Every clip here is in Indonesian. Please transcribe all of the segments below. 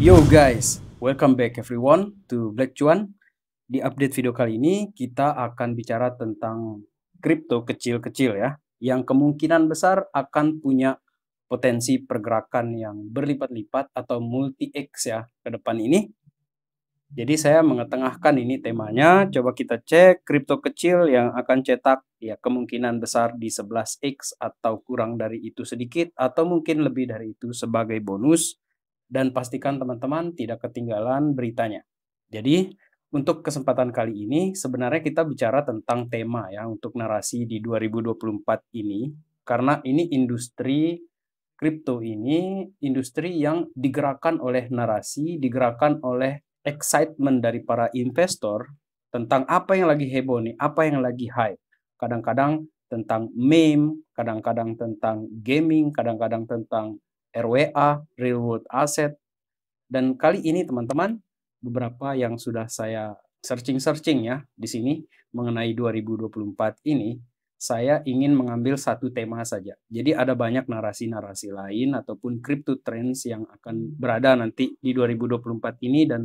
Yo guys, welcome back everyone to Black Cuan. Di update video kali ini kita akan bicara tentang kripto kecil-kecil ya, yang kemungkinan besar akan punya potensi pergerakan yang berlipat-lipat atau multi-X ya ke depan ini. Jadi saya mengetengahkan ini temanya, coba kita cek kripto kecil yang akan cetak ya kemungkinan besar di 11x atau kurang dari itu sedikit atau mungkin lebih dari itu sebagai bonus dan pastikan teman-teman tidak ketinggalan beritanya. Jadi, untuk kesempatan kali ini sebenarnya kita bicara tentang tema ya untuk narasi di 2024 ini karena ini industri kripto ini industri yang digerakkan oleh narasi, digerakkan oleh excitement dari para investor tentang apa yang lagi heboh nih, apa yang lagi hype. Kadang-kadang tentang meme, kadang-kadang tentang gaming, kadang-kadang tentang RWA, real world asset. Dan kali ini teman-teman, beberapa yang sudah saya searching-searching ya di sini mengenai 2024 ini, saya ingin mengambil satu tema saja. Jadi ada banyak narasi-narasi lain ataupun crypto trends yang akan berada nanti di 2024 ini dan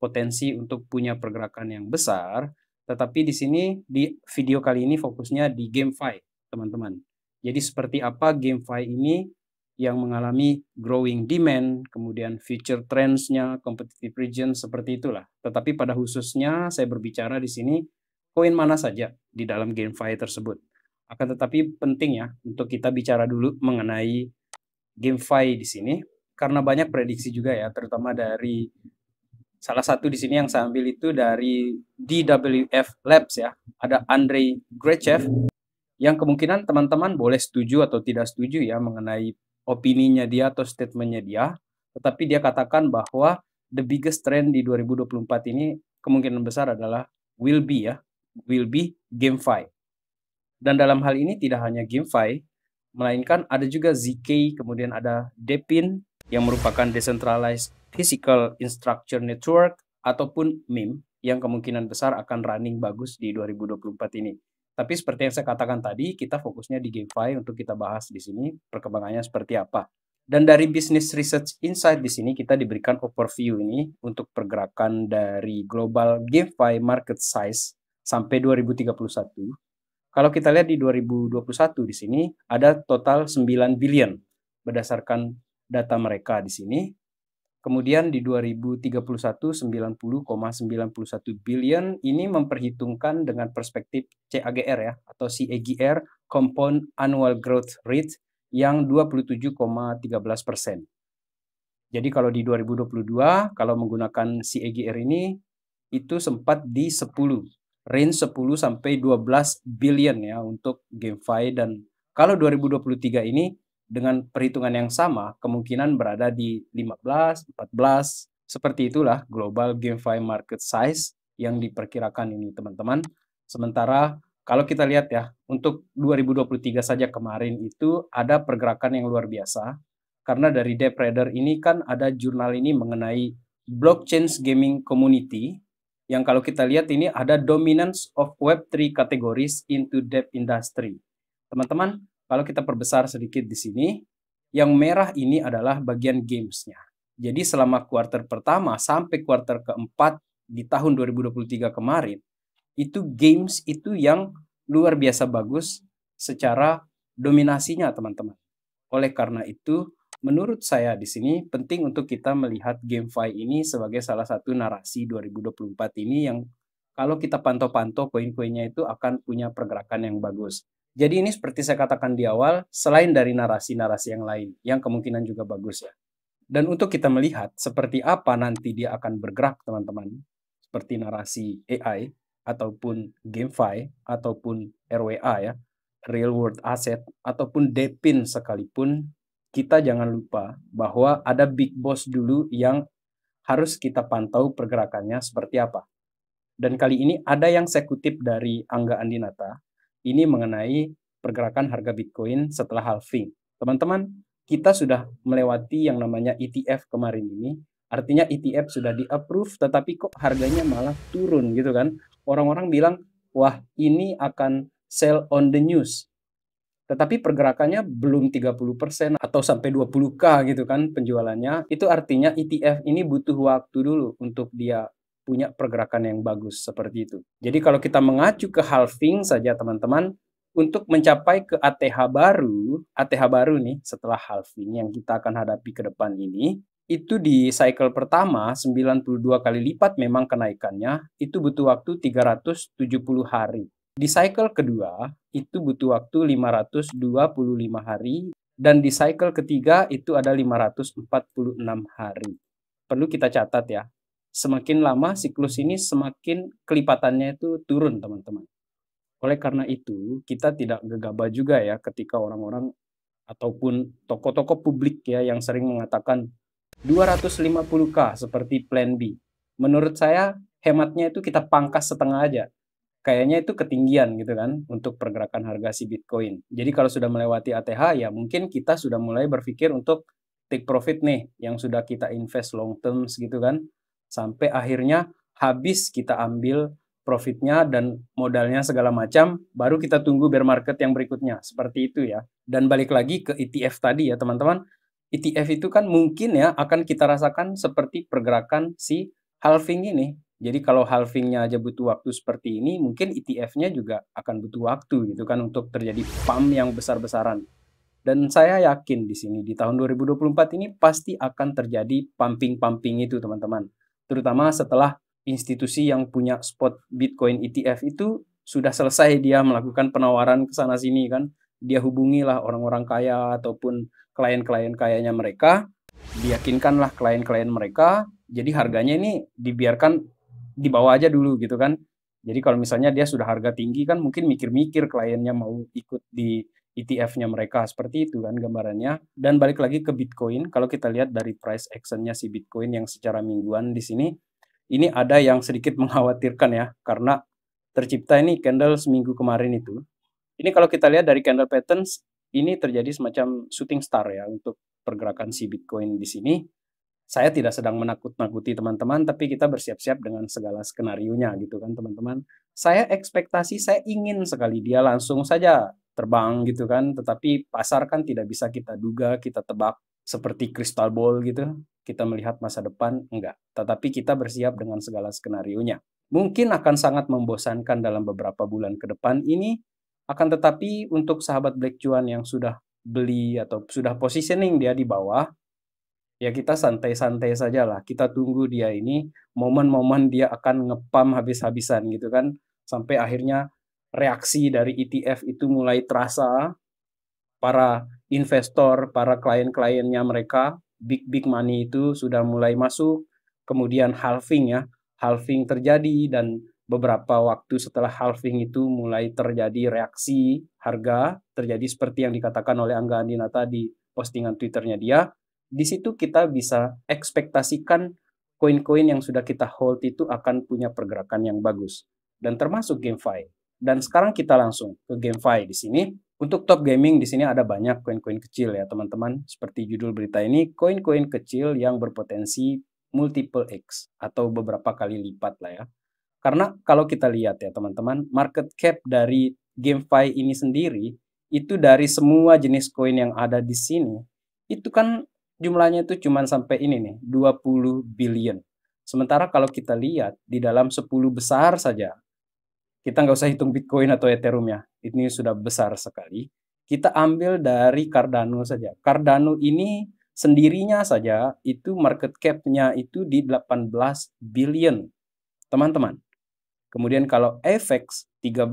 potensi untuk punya pergerakan yang besar. Tetapi di sini di video kali ini fokusnya di GameFi, teman-teman. Jadi seperti apa GameFi ini yang mengalami growing demand, kemudian future trends-nya, competitive region, seperti itulah. Tetapi pada khususnya saya berbicara di sini koin mana saja di dalam GameFi tersebut. Akan tetapi penting ya untuk kita bicara dulu mengenai GameFi di sini karena banyak prediksi juga ya, terutama dari salah satu di sini yang saya ambil itu dari DWF Labs ya. Ada Andre Grechev yang kemungkinan teman-teman boleh setuju atau tidak setuju ya mengenai opininya dia atau statementnya dia, tetapi dia katakan bahwa the biggest trend di 2024 ini kemungkinan besar adalah will be ya, will be GameFi. Dan dalam hal ini tidak hanya GameFi, melainkan ada juga ZK, kemudian ada Depin yang merupakan decentralized physical infrastructure network ataupun MIM yang kemungkinan besar akan running bagus di 2024 ini. Tapi seperti yang saya katakan tadi, kita fokusnya di GameFi untuk kita bahas di sini perkembangannya seperti apa. Dan dari Business Research Insight di sini kita diberikan overview ini untuk pergerakan dari global GameFi market size sampai 2031. Kalau kita lihat di 2021 di sini ada total 9 billion berdasarkan data mereka di sini Kemudian di 2031 90,91 billion ini memperhitungkan dengan perspektif CAGR ya atau CAGR Compound Annual Growth Rate yang 27,13 persen. Jadi kalau di 2022 kalau menggunakan CAGR ini itu sempat di 10 range 10 sampai 12 billion ya untuk GameFi dan kalau 2023 ini dengan perhitungan yang sama kemungkinan berada di 15, 14, seperti itulah global GameFi market size yang diperkirakan ini teman-teman. Sementara kalau kita lihat ya, untuk 2023 saja kemarin itu ada pergerakan yang luar biasa karena dari Depredator ini kan ada jurnal ini mengenai blockchain gaming community yang kalau kita lihat ini ada dominance of web3 categories into dev industry. Teman-teman, kalau kita perbesar sedikit di sini, yang merah ini adalah bagian gamesnya. Jadi selama kuarter pertama sampai kuarter keempat di tahun 2023 kemarin, itu games itu yang luar biasa bagus secara dominasinya teman-teman. Oleh karena itu, menurut saya di sini penting untuk kita melihat GameFi ini sebagai salah satu narasi 2024 ini yang kalau kita pantau-pantau koin-koinnya itu akan punya pergerakan yang bagus. Jadi ini seperti saya katakan di awal, selain dari narasi-narasi yang lain, yang kemungkinan juga bagus ya. Dan untuk kita melihat seperti apa nanti dia akan bergerak teman-teman, seperti narasi AI, ataupun GameFi, ataupun RWA ya, Real World Asset, ataupun DePIN sekalipun, kita jangan lupa bahwa ada big boss dulu yang harus kita pantau pergerakannya seperti apa. Dan kali ini ada yang saya kutip dari Angga Andinata, ini mengenai pergerakan harga Bitcoin setelah halving. Teman-teman, kita sudah melewati yang namanya ETF kemarin ini. Artinya ETF sudah di-approve, tetapi kok harganya malah turun gitu kan. Orang-orang bilang, wah ini akan sell on the news. Tetapi pergerakannya belum 30% atau sampai 20K gitu kan penjualannya. Itu artinya ETF ini butuh waktu dulu untuk dia punya pergerakan yang bagus seperti itu. Jadi kalau kita mengacu ke halving saja teman-teman, untuk mencapai ke ATH baru, ATH baru nih setelah halving yang kita akan hadapi ke depan ini, itu di cycle pertama 92 kali lipat memang kenaikannya, itu butuh waktu 370 hari. Di cycle kedua itu butuh waktu 525 hari dan di cycle ketiga itu ada 546 hari. Perlu kita catat ya, semakin lama siklus ini semakin kelipatannya itu turun, teman-teman. Oleh karena itu, kita tidak gegabah juga ya ketika orang-orang ataupun toko-toko publik ya yang sering mengatakan 250k seperti plan B. Menurut saya hematnya itu kita pangkas setengah aja. Kayaknya itu ketinggian gitu kan untuk pergerakan harga si Bitcoin. Jadi kalau sudah melewati ATH ya mungkin kita sudah mulai berpikir untuk take profit nih yang sudah kita invest long term gitu kan sampai akhirnya habis kita ambil profitnya dan modalnya segala macam, baru kita tunggu bear market yang berikutnya. Seperti itu ya. Dan balik lagi ke ETF tadi ya teman-teman. ETF itu kan mungkin ya akan kita rasakan seperti pergerakan si halving ini. Jadi kalau halvingnya aja butuh waktu seperti ini, mungkin ETF-nya juga akan butuh waktu gitu kan untuk terjadi pump yang besar-besaran. Dan saya yakin di sini di tahun 2024 ini pasti akan terjadi pumping-pumping itu teman-teman terutama setelah institusi yang punya spot Bitcoin ETF itu sudah selesai dia melakukan penawaran ke sana sini kan dia hubungilah orang-orang kaya ataupun klien-klien kayanya mereka diyakinkanlah klien-klien mereka jadi harganya ini dibiarkan dibawa aja dulu gitu kan jadi kalau misalnya dia sudah harga tinggi kan mungkin mikir-mikir kliennya mau ikut di ETF-nya mereka seperti itu kan gambarannya. Dan balik lagi ke Bitcoin, kalau kita lihat dari price action-nya si Bitcoin yang secara mingguan di sini, ini ada yang sedikit mengkhawatirkan ya, karena tercipta ini candle seminggu kemarin itu. Ini kalau kita lihat dari candle patterns, ini terjadi semacam shooting star ya untuk pergerakan si Bitcoin di sini. Saya tidak sedang menakut-nakuti teman-teman, tapi kita bersiap-siap dengan segala skenario nya gitu kan teman-teman. Saya ekspektasi, saya ingin sekali dia langsung saja terbang gitu kan tetapi pasar kan tidak bisa kita duga kita tebak seperti crystal ball gitu kita melihat masa depan enggak tetapi kita bersiap dengan segala skenario nya mungkin akan sangat membosankan dalam beberapa bulan ke depan ini akan tetapi untuk sahabat Black Cuan yang sudah beli atau sudah positioning dia di bawah ya kita santai-santai saja lah. Kita tunggu dia ini momen-momen dia akan ngepam habis-habisan gitu kan. Sampai akhirnya reaksi dari ETF itu mulai terasa para investor, para klien-kliennya mereka, big big money itu sudah mulai masuk, kemudian halving ya, halving terjadi dan beberapa waktu setelah halving itu mulai terjadi reaksi harga, terjadi seperti yang dikatakan oleh Angga Andina tadi postingan Twitternya dia. Di situ kita bisa ekspektasikan koin-koin yang sudah kita hold itu akan punya pergerakan yang bagus. Dan termasuk GameFi. Dan sekarang kita langsung ke GameFi di sini. Untuk top gaming di sini ada banyak koin-koin kecil ya teman-teman. Seperti judul berita ini, koin-koin kecil yang berpotensi multiple X atau beberapa kali lipat lah ya. Karena kalau kita lihat ya teman-teman, market cap dari GameFi ini sendiri itu dari semua jenis koin yang ada di sini, itu kan jumlahnya itu cuma sampai ini nih, 20 billion. Sementara kalau kita lihat di dalam 10 besar saja kita nggak usah hitung Bitcoin atau Ethereum ya. Ini sudah besar sekali. Kita ambil dari Cardano saja. Cardano ini sendirinya saja itu market cap-nya itu di 18 billion. Teman-teman. Kemudian kalau FX 13.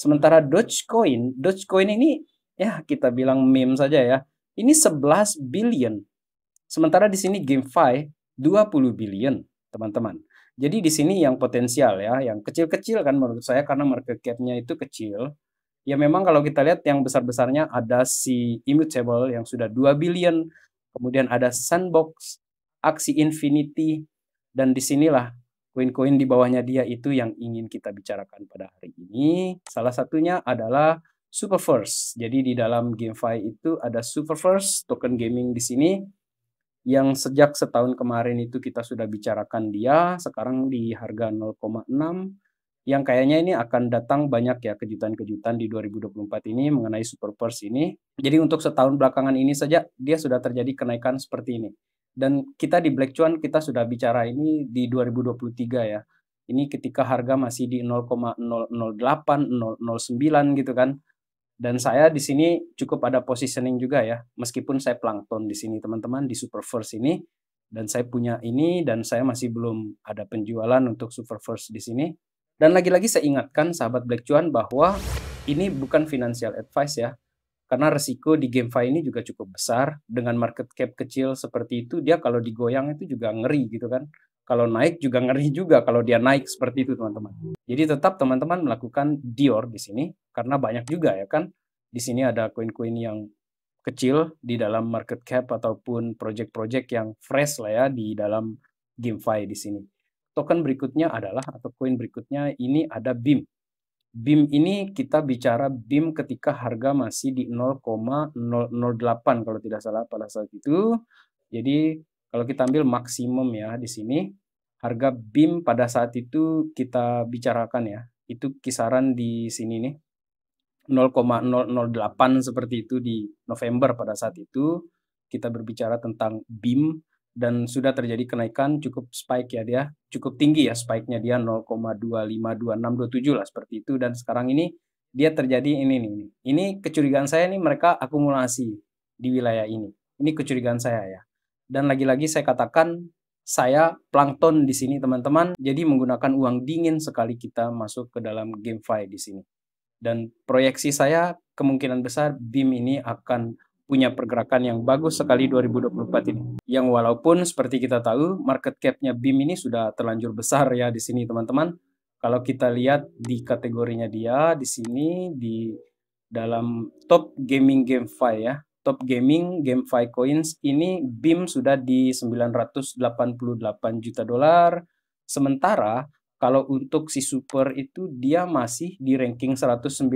Sementara Dogecoin, Dogecoin ini ya kita bilang meme saja ya. Ini 11 billion. Sementara di sini GameFi 20 billion, teman-teman. Jadi di sini yang potensial ya, yang kecil-kecil kan menurut saya karena market cap-nya itu kecil. Ya memang kalau kita lihat yang besar-besarnya ada si Immutable yang sudah 2 billion, kemudian ada Sandbox, Aksi Infinity, dan disinilah koin-koin di bawahnya dia itu yang ingin kita bicarakan pada hari ini. Salah satunya adalah Superverse. Jadi di dalam GameFi itu ada Superverse token gaming di sini yang sejak setahun kemarin itu kita sudah bicarakan dia, sekarang di harga 0,6 yang kayaknya ini akan datang banyak ya kejutan-kejutan di 2024 ini mengenai super purse ini. Jadi untuk setahun belakangan ini saja dia sudah terjadi kenaikan seperti ini. Dan kita di Black Cuan kita sudah bicara ini di 2023 ya. Ini ketika harga masih di 0,008, 009 gitu kan. Dan saya di sini cukup ada positioning juga ya, meskipun saya plankton di sini teman-teman di Superverse ini dan saya punya ini dan saya masih belum ada penjualan untuk Superverse di sini. Dan lagi-lagi saya ingatkan sahabat Black Cuan bahwa ini bukan financial advice ya, karena resiko di GameFi ini juga cukup besar dengan market cap kecil seperti itu dia kalau digoyang itu juga ngeri gitu kan kalau naik juga ngeri juga kalau dia naik seperti itu teman-teman. Jadi tetap teman-teman melakukan Dior di sini karena banyak juga ya kan. Di sini ada koin-koin yang kecil di dalam market cap ataupun project-project yang fresh lah ya di dalam GameFi di sini. Token berikutnya adalah atau koin berikutnya ini ada BIM. BIM ini kita bicara BIM ketika harga masih di 0,008 kalau tidak salah pada saat itu. Jadi kalau kita ambil maksimum ya di sini, harga BIM pada saat itu kita bicarakan ya. Itu kisaran di sini nih. 0,008 seperti itu di November pada saat itu kita berbicara tentang BIM dan sudah terjadi kenaikan cukup spike ya dia cukup tinggi ya spike-nya dia 0,252627 lah seperti itu dan sekarang ini dia terjadi ini nih ini kecurigaan saya nih mereka akumulasi di wilayah ini ini kecurigaan saya ya dan lagi-lagi saya katakan saya plankton di sini teman-teman, jadi menggunakan uang dingin sekali kita masuk ke dalam GameFi di sini. Dan proyeksi saya kemungkinan besar BIM ini akan punya pergerakan yang bagus sekali 2024 ini. Yang walaupun seperti kita tahu market capnya BIM ini sudah terlanjur besar ya di sini teman-teman. Kalau kita lihat di kategorinya dia di sini di dalam top gaming GameFi ya. Top Gaming, GameFi Coins ini BIM sudah di 988 juta dolar. Sementara kalau untuk si Super itu dia masih di ranking 193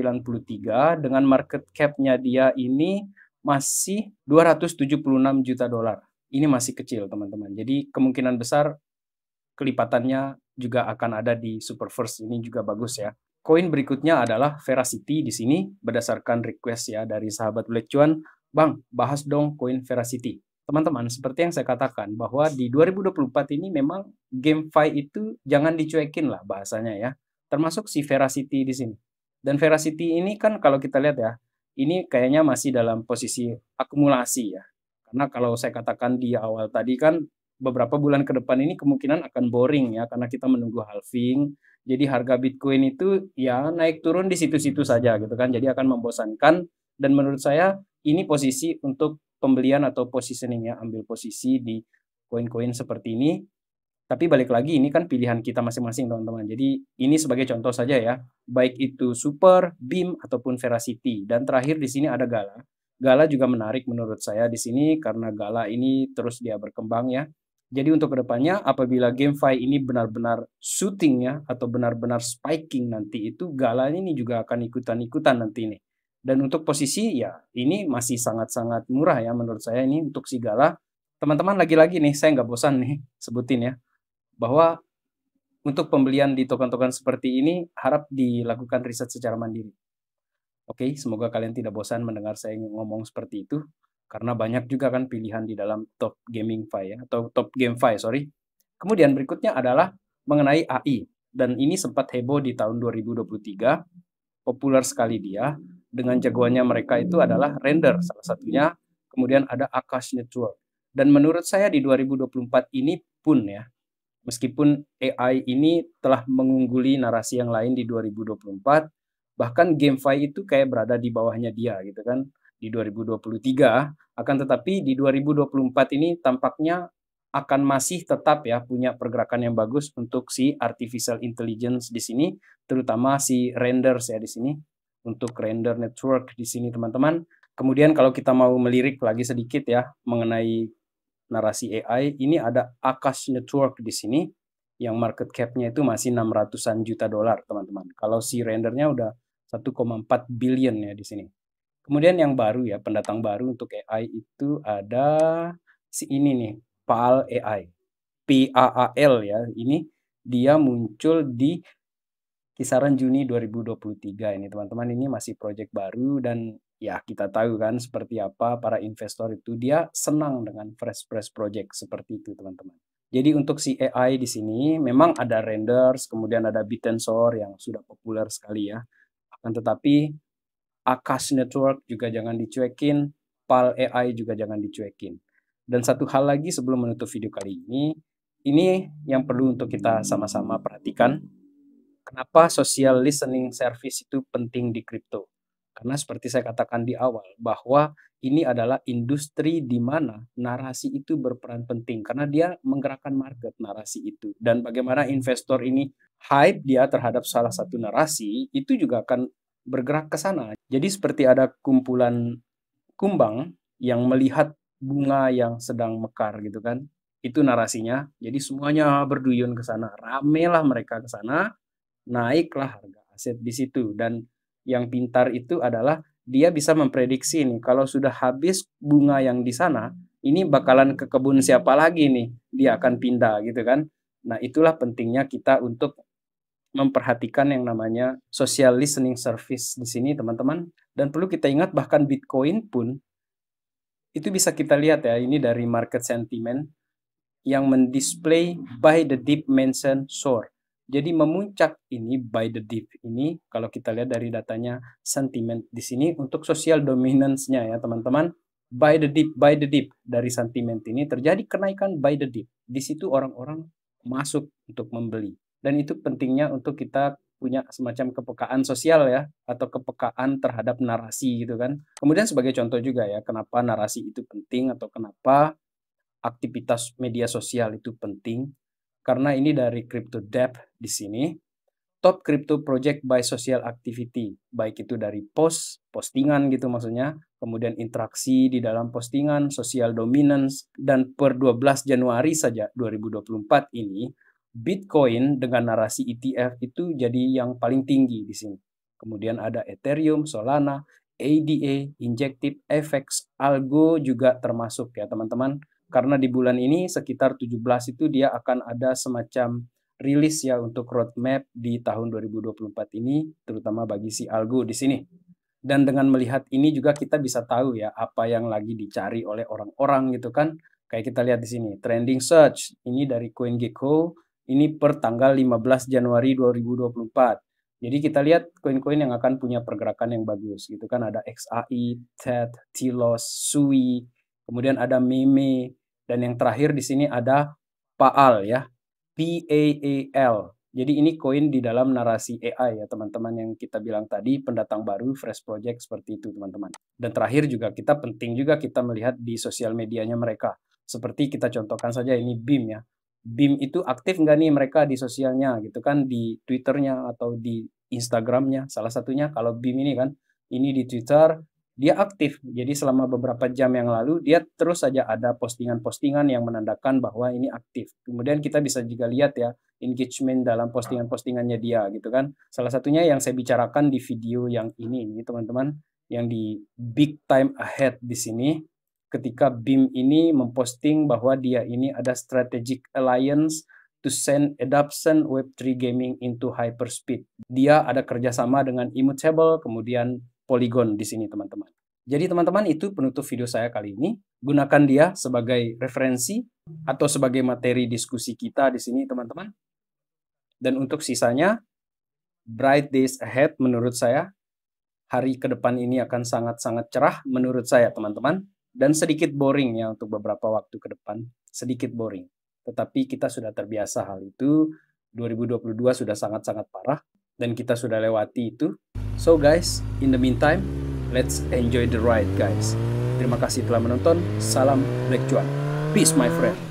dengan market capnya dia ini masih 276 juta dolar. Ini masih kecil, teman-teman. Jadi kemungkinan besar kelipatannya juga akan ada di Super First Ini juga bagus ya. Koin berikutnya adalah Veracity di sini berdasarkan request ya dari sahabat Black Cuan Bang, bahas dong koin Veracity. Teman-teman, seperti yang saya katakan bahwa di 2024 ini memang GameFi itu jangan dicuekin lah bahasanya ya. Termasuk si Veracity di sini. Dan Veracity ini kan kalau kita lihat ya, ini kayaknya masih dalam posisi akumulasi ya. Karena kalau saya katakan di awal tadi kan beberapa bulan ke depan ini kemungkinan akan boring ya karena kita menunggu halving. Jadi harga Bitcoin itu ya naik turun di situ-situ saja gitu kan. Jadi akan membosankan dan menurut saya ini posisi untuk pembelian atau positioning ya, ambil posisi di koin-koin seperti ini. Tapi balik lagi ini kan pilihan kita masing-masing teman-teman. Jadi ini sebagai contoh saja ya, baik itu Super, Beam ataupun Veracity. Dan terakhir di sini ada Gala. Gala juga menarik menurut saya di sini karena Gala ini terus dia berkembang ya. Jadi untuk kedepannya apabila GameFi ini benar-benar shooting ya atau benar-benar spiking nanti itu Gala ini juga akan ikutan-ikutan nanti nih. Dan untuk posisi ya ini masih sangat-sangat murah ya menurut saya ini untuk Sigala. Teman-teman lagi-lagi nih saya nggak bosan nih sebutin ya bahwa untuk pembelian di token-token seperti ini harap dilakukan riset secara mandiri. Oke, semoga kalian tidak bosan mendengar saya ngomong seperti itu karena banyak juga kan pilihan di dalam top gaming file ya atau top game file sorry. Kemudian berikutnya adalah mengenai AI dan ini sempat heboh di tahun 2023 populer sekali dia dengan jagoannya mereka itu adalah render salah satunya, kemudian ada Akash Network. Dan menurut saya di 2024 ini pun ya, meskipun AI ini telah mengungguli narasi yang lain di 2024, bahkan GameFi itu kayak berada di bawahnya dia gitu kan di 2023 akan tetapi di 2024 ini tampaknya akan masih tetap ya punya pergerakan yang bagus untuk si artificial intelligence di sini terutama si renders ya di sini untuk render network di sini teman-teman. Kemudian kalau kita mau melirik lagi sedikit ya mengenai narasi AI, ini ada Akash Network di sini yang market cap-nya itu masih 600-an juta dolar, teman-teman. Kalau si rendernya udah 1,4 billion ya di sini. Kemudian yang baru ya, pendatang baru untuk AI itu ada si ini nih, PAL AI. P-A-A-L ya, ini dia muncul di kisaran Juni 2023 ini teman-teman ini masih proyek baru dan ya kita tahu kan seperti apa para investor itu dia senang dengan fresh fresh project seperti itu teman-teman. Jadi untuk si AI di sini memang ada renders, kemudian ada Bitensor yang sudah populer sekali ya. Akan tetapi Akash Network juga jangan dicuekin, PAL AI juga jangan dicuekin. Dan satu hal lagi sebelum menutup video kali ini, ini yang perlu untuk kita sama-sama perhatikan Kenapa social listening service itu penting di kripto? Karena seperti saya katakan di awal bahwa ini adalah industri di mana narasi itu berperan penting karena dia menggerakkan market narasi itu dan bagaimana investor ini hype dia terhadap salah satu narasi itu juga akan bergerak ke sana. Jadi seperti ada kumpulan kumbang yang melihat bunga yang sedang mekar gitu kan. Itu narasinya. Jadi semuanya berduyun ke sana. Ramelah mereka ke sana naiklah harga aset di situ dan yang pintar itu adalah dia bisa memprediksi nih kalau sudah habis bunga yang di sana ini bakalan ke kebun siapa lagi nih dia akan pindah gitu kan nah itulah pentingnya kita untuk memperhatikan yang namanya social listening service di sini teman-teman dan perlu kita ingat bahkan Bitcoin pun itu bisa kita lihat ya ini dari market sentiment yang mendisplay by the deep mention source jadi memuncak ini by the dip ini kalau kita lihat dari datanya sentimen di sini untuk social dominance-nya ya teman-teman by the dip by the dip dari sentimen ini terjadi kenaikan by the dip. Di situ orang-orang masuk untuk membeli dan itu pentingnya untuk kita punya semacam kepekaan sosial ya atau kepekaan terhadap narasi gitu kan. Kemudian sebagai contoh juga ya kenapa narasi itu penting atau kenapa aktivitas media sosial itu penting karena ini dari crypto debt di sini. Top crypto project by social activity, baik itu dari post, postingan gitu maksudnya, kemudian interaksi di dalam postingan, social dominance, dan per 12 Januari saja 2024 ini, Bitcoin dengan narasi ETF itu jadi yang paling tinggi di sini. Kemudian ada Ethereum, Solana, ADA, Injective, FX, Algo juga termasuk ya teman-teman karena di bulan ini sekitar 17 itu dia akan ada semacam rilis ya untuk roadmap di tahun 2024 ini terutama bagi si algo di sini. Dan dengan melihat ini juga kita bisa tahu ya apa yang lagi dicari oleh orang-orang gitu kan. Kayak kita lihat di sini trending search ini dari CoinGecko ini per tanggal 15 Januari 2024. Jadi kita lihat koin-koin yang akan punya pergerakan yang bagus gitu kan ada XAI, TED, Tilos, e SUI, kemudian ada meme dan yang terakhir di sini ada Paal ya. P A A L. Jadi ini koin di dalam narasi AI ya teman-teman yang kita bilang tadi pendatang baru fresh project seperti itu teman-teman. Dan terakhir juga kita penting juga kita melihat di sosial medianya mereka. Seperti kita contohkan saja ini BIM ya. BIM itu aktif nggak nih mereka di sosialnya gitu kan di Twitternya atau di Instagramnya salah satunya kalau BIM ini kan ini di Twitter dia aktif. Jadi selama beberapa jam yang lalu dia terus saja ada postingan-postingan yang menandakan bahwa ini aktif. Kemudian kita bisa juga lihat ya engagement dalam postingan-postingannya dia gitu kan. Salah satunya yang saya bicarakan di video yang ini ini teman-teman yang di big time ahead di sini ketika BIM ini memposting bahwa dia ini ada strategic alliance to send adoption Web3 gaming into hyperspeed. Dia ada kerjasama dengan Immutable, kemudian poligon di sini teman-teman. Jadi teman-teman itu penutup video saya kali ini. Gunakan dia sebagai referensi atau sebagai materi diskusi kita di sini teman-teman. Dan untuk sisanya, bright days ahead menurut saya. Hari ke depan ini akan sangat-sangat cerah menurut saya teman-teman. Dan sedikit boring ya untuk beberapa waktu ke depan. Sedikit boring. Tetapi kita sudah terbiasa hal itu. 2022 sudah sangat-sangat parah. Dan kita sudah lewati itu. So guys, in the meantime, let's enjoy the ride guys. Terima kasih telah menonton. Salam Black Juan. Peace my friend.